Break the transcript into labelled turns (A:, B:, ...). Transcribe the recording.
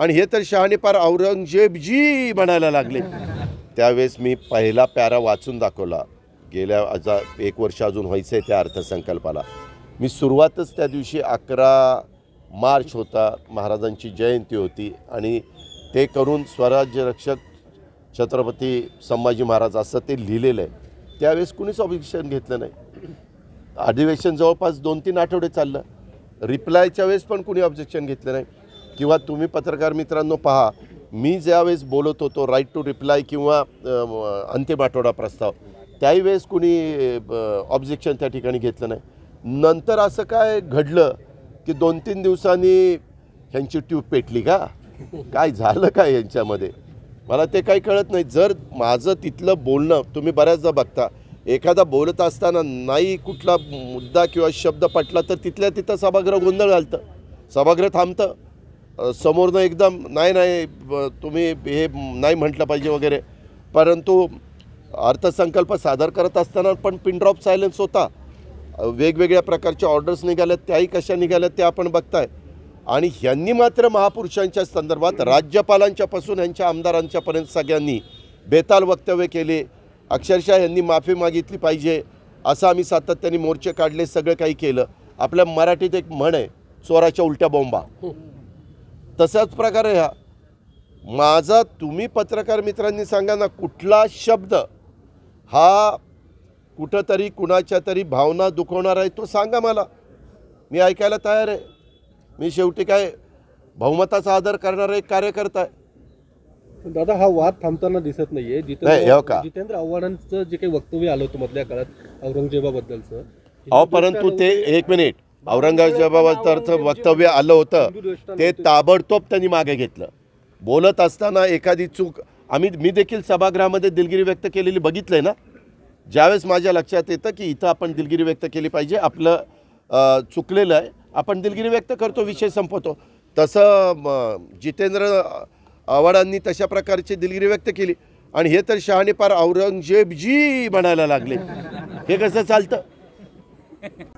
A: आणि हे तर शहाणेपार औरंगजेबजी म्हणायला लागले त्यावेळेस मी पहिला पॅरा वाचून दाखवला गेल्या अजा एक वर्ष अजून व्हायचं आहे त्या अर्थसंकल्पाला मी सुरुवातच त्या दिवशी अकरा मार्च होता महाराजांची जयंती होती आणि ते करून स्वराज्य रक्षक छत्रपती संभाजी महाराज असं ते लिहिलेलं आहे त्यावेळेस कुणीच ऑब्जेक्शन घेतलं नाही अधिवेशन जवळपास दोन तीन आठवडे चाललं रिप्लायच्या वेळेस पण कुणी ऑब्जेक्शन घेतलं नाही किंवा तुम्ही पत्रकार मित्रांनो पहा मी ज्यावेळेस बोलत होतो राईट टू रिप्लाय किंवा अंतिम आठवडा प्रस्ताव त्याही वेळेस कुणी ऑब्जेक्शन त्या ठिकाणी घेतलं नाही नंतर असं काय घडलं की दोन तीन दिवसांनी ह्यांची ट्यूब पेटली का काय झालं काय यांच्यामध्ये मला ते काही कळत नाही जर माझं तिथलं बोलणं तुम्ही बऱ्याचदा बघता एखादा बोलत असताना नाही कुठला मुद्दा किंवा शब्द पटला तर तिथल्या तिथं सभागृह गोंधळ घालतं सभागृह थांबतं समोरनं एकदम नाही नाही तुम्ही हे नाही म्हटलं पाहिजे वगैरे परंतु अर्थसंकल्प सादर करत असताना पण पिनड्रॉप सायलेन्स होता वेगवेगळ्या प्रकारच्या ऑर्डर्स निघाल्यात त्याही कशा निघाल्यात त्या आपण बघताय आणि ह्यांनी मात्र महापुरुषांच्या संदर्भात राज्यपालांच्यापासून ह्यांच्या आमदारांच्यापर्यंत सगळ्यांनी बेताल वक्तव्य केले अक्षरशः यांनी माफी मागितली पाहिजे असं आम्ही सातत्याने मोर्चे काढले सगळं काही केलं आपल्या मराठीत एक म्हण आहे चोराच्या उलट्या बॉम्बा हो. तशाच प्रकारे ह्या माझा तुम्ही पत्रकार मित्रांनी सांगा ना कुठला शब्द हा कुठंतरी कुणाच्या तरी भावना दुखवणार आहे तो सांगा मला मी ऐकायला तयार आहे मी शेवटी काय बहुमताचा आदर करणारा एक कार्यकर्ता आहे दादा हा वाद थांबताना दिसत नाहीये जितेंद्र हो जितेंद्र आव्हाडांचं जे काही वक्तव्य आलं होतं मधल्या काळात औरंगजेबाबद्दलचं अहो परंतु ते एक मिनिट अर्थ वक्तव्य आलं होतं ते ताबडतोब त्यांनी मागे घेतलं बोलत असताना एखादी चूक आम्ही मी देखील सभागृहामध्ये दिलगिरी व्यक्त केलेली बघितलंय ना ज्यावेळेस माझ्या लक्षात येतं की इथं आपण दिलगिरी व्यक्त केली पाहिजे आपलं चुकलेलं आहे आपण दिलगिरी व्यक्त करतो विषय संपवतो तसं जितेंद्र आव्हाडांनी तशा प्रकारची दिलगिरी व्यक्त केली आणि हे तर शहाणे पार औरंगजेबजी म्हणायला लागले हे कसं चालतं